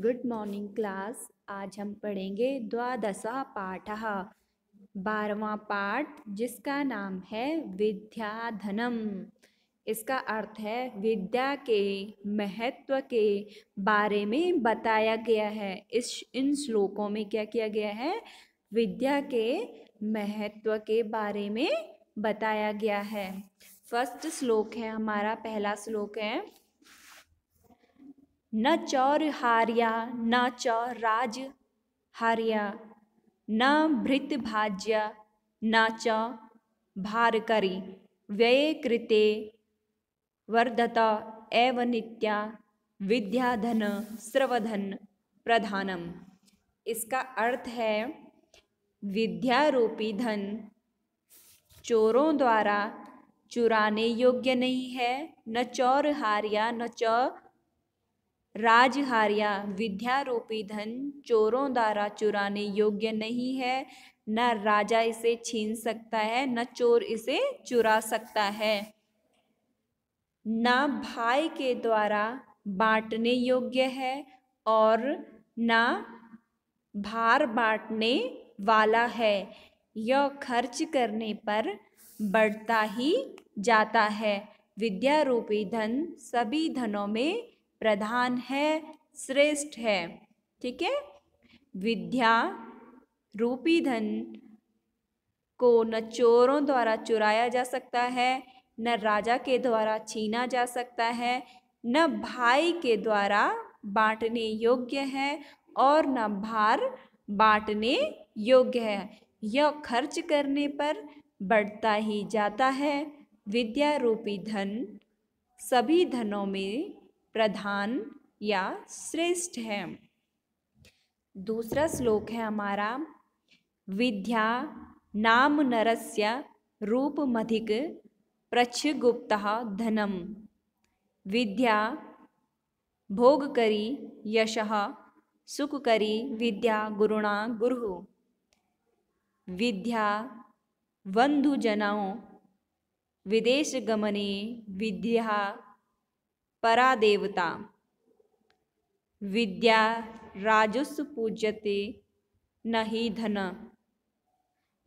good morning class आज हम पढ़ेंगे द्वादशा पाठ बारवा पाठ जिसका नाम है विद्याधनम इसका अर्थ है विद्या के महत्व के बारे में बताया गया है इस इन श्लोकों में क्या किया गया है विद्या के महत्व के बारे में बताया गया है फर्स्ट श्लोक है हमारा पहला श्लोक है न चौर हारिया न राज हारिया न भृत भाज्य न च भारकरी व्यय कृते वर्धत एव नित्या विद्याधन स्रवधन प्रधानम इसका अर्थ है रूपी धन चोरों द्वारा चुराने योग्य नहीं है न चौर हारिया न चौर राजहारिया विद्यारोपी धन चोरों द्वारा चुराने योग्य नहीं है न राजा इसे छीन सकता है न चोर इसे चुरा सकता है न भाई के द्वारा बांटने योग्य है और न भार बांटने वाला है यह खर्च करने पर बढ़ता ही जाता है विद्या रूपी धन सभी धनों में प्रधान है श्रेष्ठ है ठीक है विद्या रूपी धन को न चोरों द्वारा चुराया जा सकता है न राजा के द्वारा छीना जा सकता है न भाई के द्वारा बांटने योग्य है और न भार बांटने योग्य है यह खर्च करने पर बढ़ता ही जाता है विद्या रूपी धन सभी धनों में प्रधान या श्रेष्ठ है दूसरा श्लोक है हमारा विद्या नाम नरस्य रूपमधिक प्रक्षगुप्त धनम विद्या भोग करी यश सुख करी विद्या गुरुणा गुरु विद्या बंधुजनों विदेश गमने विद्या परा देवता विद्या राजस्व पूज्यते न ही धन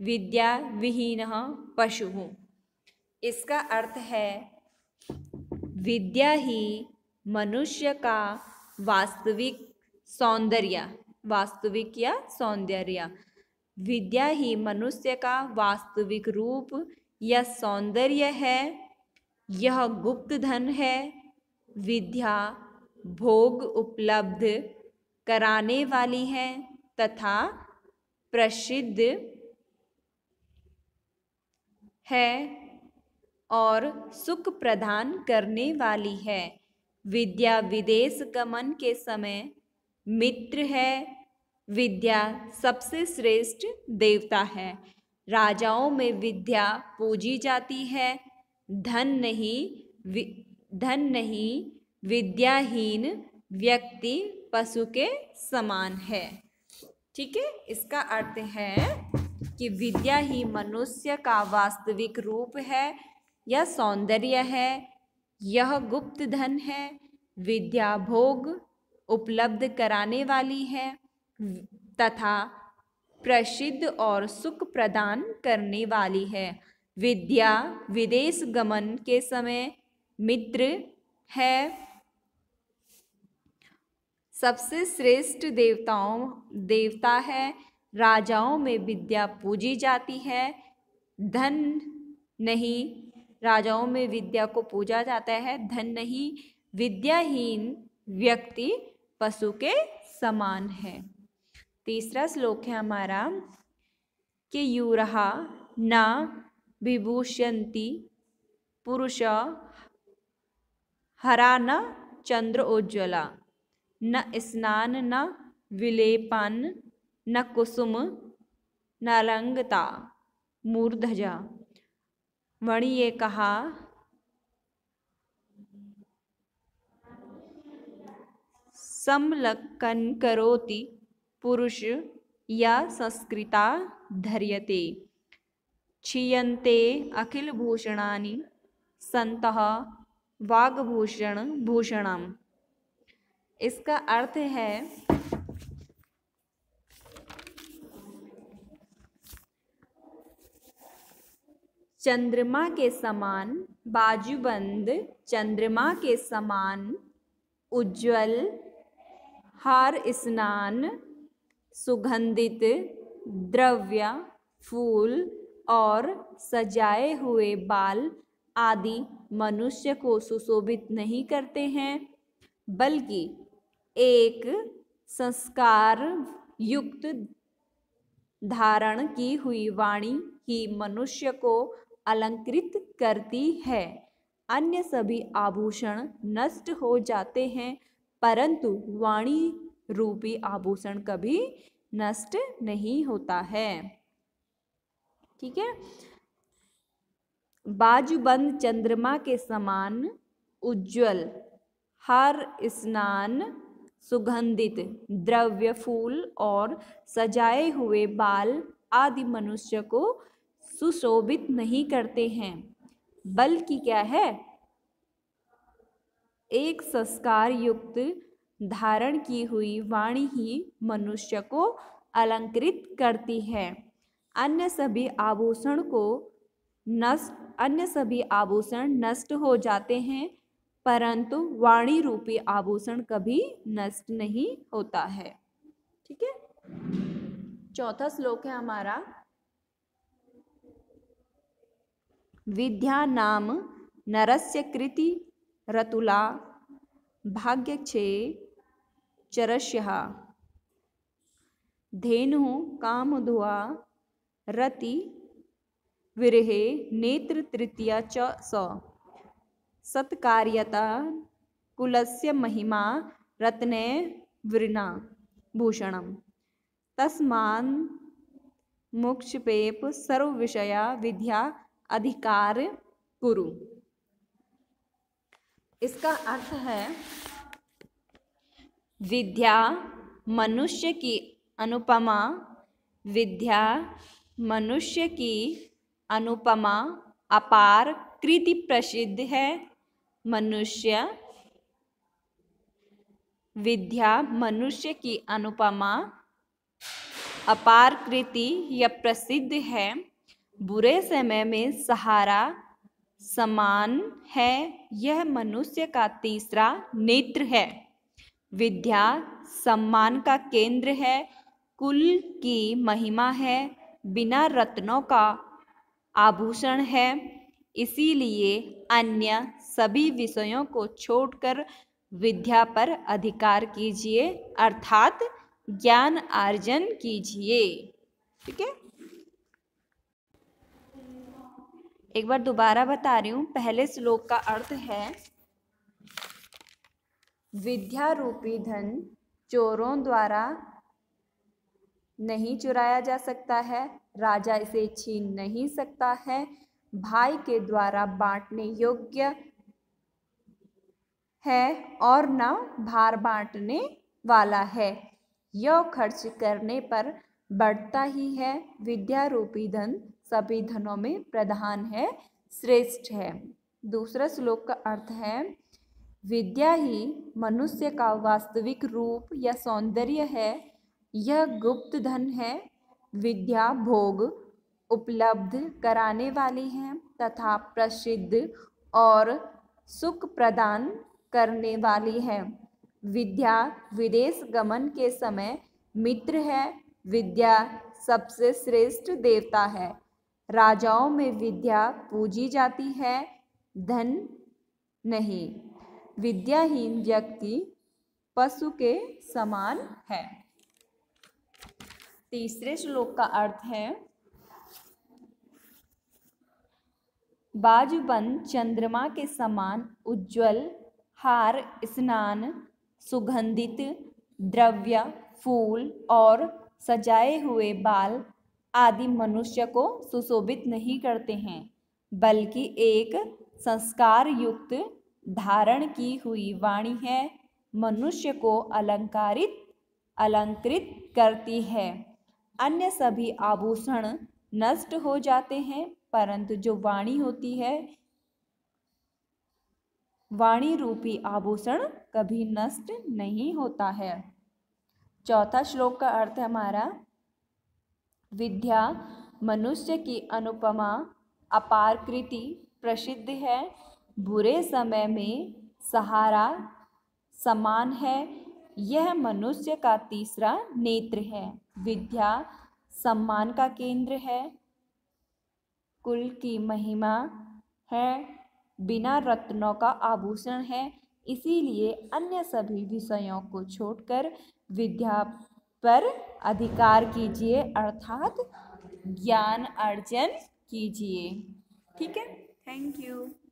विद्या विहीन पशु इसका अर्थ है विद्या ही मनुष्य का वास्तविक सौंदर्य वास्तविक या सौंदर्य विद्या ही मनुष्य का वास्तविक रूप या सौंदर्य है यह गुप्त धन है विद्या भोग उपलब्ध कराने वाली हैं तथा प्रसिद्ध है और सुख प्रदान करने वाली है विद्या विदेश गमन के समय मित्र है विद्या सबसे श्रेष्ठ देवता है राजाओं में विद्या पूजी जाती है धन नहीं धन नहीं विद्याहीन व्यक्ति पशु के समान है ठीक है इसका अर्थ है कि विद्या ही मनुष्य का वास्तविक रूप है यह सौंदर्य है यह गुप्त धन है विद्या भोग उपलब्ध कराने वाली है तथा प्रसिद्ध और सुख प्रदान करने वाली है विद्या विदेश गमन के समय मित्र है सबसे श्रेष्ठ देवताओं देवता है राजाओं में विद्या पूजी जाती है धन नहीं राजाओं में विद्या को पूजा जाता है धन नहीं विद्याहीन व्यक्ति पशु के समान है तीसरा श्लोक है हमारा कि यूरहा न विभूषंती पुरुष हरा न चंद्र उज्ज्वला न स्नान न विलेपन न कुसुम न रंगता मूर्धजा मणि ये कहा समलक्कन करोति पुरुष या संस्कृता धर्यते क्षीयन्ते अखिलभूषणानि सन्तः भूषण भूषणम इसका अर्थ है चंद्रमा के समान बाजूबंद चंद्रमा के समान उज्जवल हार स्नान सुगंधित द्रव्य फूल और सजाए हुए बाल आदि मनुष्य को सुशोभित नहीं करते हैं बल्कि एक संस्कार युक्त धारण की हुई वाणी ही मनुष्य को अलंकृत करती है अन्य सभी आभूषण नष्ट हो जाते हैं परंतु वाणी रूपी आभूषण कभी नष्ट नहीं होता है ठीक है बाजूबंद चंद्रमा के समान उज्जवल हर स्नान सुगंधित द्रव्य फूल और सजाए हुए बाल आदि मनुष्य को सुशोभित नहीं करते हैं बल्कि क्या है एक संस्कार युक्त धारण की हुई वाणी ही मनुष्य को अलंकृत करती है अन्य सभी आभूषण को नष्ट अन्य सभी आभूषण नष्ट हो जाते हैं परंतु वाणी रूपी आभूषण कभी नष्ट नहीं होता है ठीक है चौथा श्लोक है हमारा विद्या नाम नरस्य कृति रतुला भाग्यक्षे चरस्या धेनु धुआ रति विरहे नेत्र तृतीया च स सत्कार्यता कुलस्य महिमा रत्ने वृणा भूषण तस्मान मुक्षपेप सर्व विषया विद्या अधिकार कुरु इसका अर्थ है विद्या मनुष्य की अनुपमा विद्या मनुष्य की अनुपमा अपार कृति प्रसिद्ध है मनुष्य विद्या मनुष्य की अनुपमा अपार कृति यह प्रसिद्ध है बुरे समय में सहारा समान है यह मनुष्य का तीसरा नेत्र है विद्या सम्मान का केंद्र है कुल की महिमा है बिना रत्नों का आभूषण है इसीलिए अन्य सभी विषयों को छोड़कर विद्या पर अधिकार कीजिए अर्थात ज्ञान अर्जन कीजिए ठीक है एक बार दोबारा बता रही हूँ पहले श्लोक का अर्थ है विद्या रूपी धन चोरों द्वारा नहीं चुराया जा सकता है राजा इसे छीन नहीं सकता है भाई के द्वारा बांटने योग्य है और न भार बांटने वाला है यह खर्च करने पर बढ़ता ही है विद्या रूपी धन सभी धनों में प्रधान है श्रेष्ठ है दूसरा श्लोक का अर्थ है विद्या ही मनुष्य का वास्तविक रूप या सौंदर्य है यह गुप्त धन है विद्या भोग उपलब्ध कराने वाले हैं तथा प्रसिद्ध और सुख प्रदान करने वाले हैं विद्या विदेश गमन के समय मित्र है विद्या सबसे श्रेष्ठ देवता है राजाओं में विद्या पूजी जाती है धन नहीं विद्याहीन व्यक्ति पशु के समान है तीसरे श्लोक का अर्थ है बाजुबन चंद्रमा के समान उज्जवल हार स्नान सुगंधित द्रव्य फूल और सजाए हुए बाल आदि मनुष्य को सुशोभित नहीं करते हैं बल्कि एक संस्कार युक्त धारण की हुई वाणी है मनुष्य को अलंकारित अलंकृत करती है अन्य सभी आभूषण नष्ट हो जाते हैं परंतु जो वाणी होती है वाणी रूपी आभूषण कभी नष्ट नहीं होता है चौथा श्लोक का अर्थ हमारा विद्या मनुष्य की अनुपमा अपार कृति प्रसिद्ध है बुरे समय में सहारा समान है यह मनुष्य का तीसरा नेत्र है विद्या सम्मान का केंद्र है कुल की महिमा है बिना रत्नों का आभूषण है इसीलिए अन्य सभी विषयों को छोड़कर विद्या पर अधिकार कीजिए अर्थात ज्ञान अर्जन कीजिए ठीक है थैंक यू